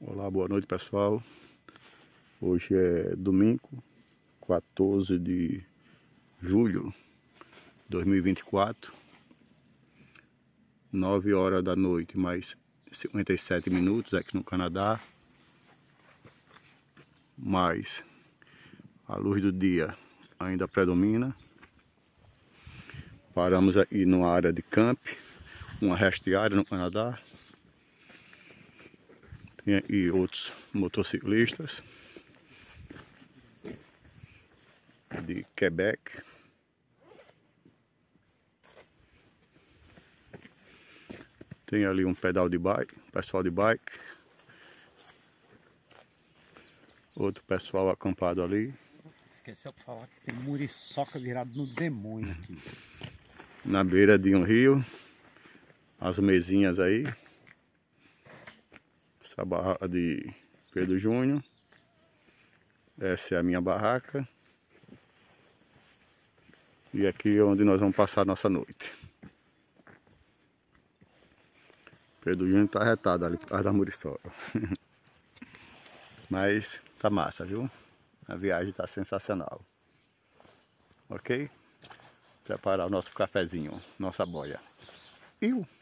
Olá, boa noite pessoal. Hoje é domingo, 14 de julho de 2024, 9 horas da noite, mais 57 minutos aqui no Canadá, mas a luz do dia ainda predomina. Paramos aqui numa área de camp, uma restiária no Canadá, e outros motociclistas de Quebec. Tem ali um pedal de bike, pessoal de bike. Outro pessoal acampado ali. Esqueceu de falar que tem muriçoca virado no demônio aqui. Na beira de um rio. As mesinhas aí. Essa barraca de Pedro Júnior. Essa é a minha barraca. E aqui é onde nós vamos passar a nossa noite. Pedro Júnior está retado ali por causa da muriçoca. Mas tá massa, viu? A viagem tá sensacional. Ok? Preparar o nosso cafezinho, nossa boia. o...